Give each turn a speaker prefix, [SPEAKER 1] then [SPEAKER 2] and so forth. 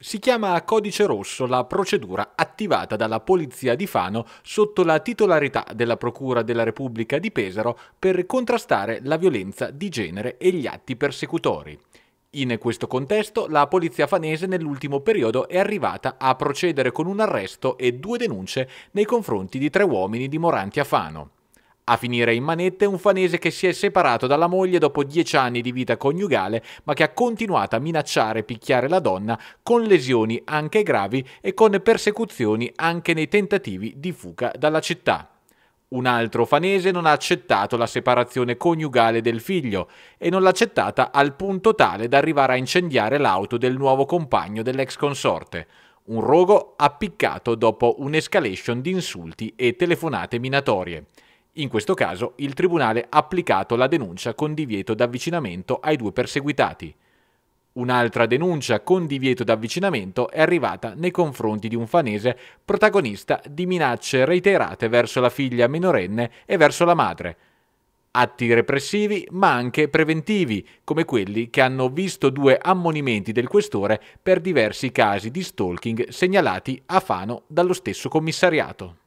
[SPEAKER 1] Si chiama a codice rosso la procedura attivata dalla Polizia di Fano sotto la titolarità della Procura della Repubblica di Pesaro per contrastare la violenza di genere e gli atti persecutori. In questo contesto, la polizia fanese nell'ultimo periodo è arrivata a procedere con un arresto e due denunce nei confronti di tre uomini dimoranti a Fano. A finire in manette un fanese che si è separato dalla moglie dopo dieci anni di vita coniugale, ma che ha continuato a minacciare e picchiare la donna con lesioni anche gravi e con persecuzioni anche nei tentativi di fuga dalla città. Un altro fanese non ha accettato la separazione coniugale del figlio e non l'ha accettata al punto tale da arrivare a incendiare l'auto del nuovo compagno dell'ex consorte. Un rogo appiccato dopo un'escalation di insulti e telefonate minatorie. In questo caso il Tribunale ha applicato la denuncia con divieto d'avvicinamento ai due perseguitati. Un'altra denuncia con divieto d'avvicinamento è arrivata nei confronti di un fanese protagonista di minacce reiterate verso la figlia minorenne e verso la madre. Atti repressivi ma anche preventivi, come quelli che hanno visto due ammonimenti del questore per diversi casi di stalking segnalati a Fano dallo stesso commissariato.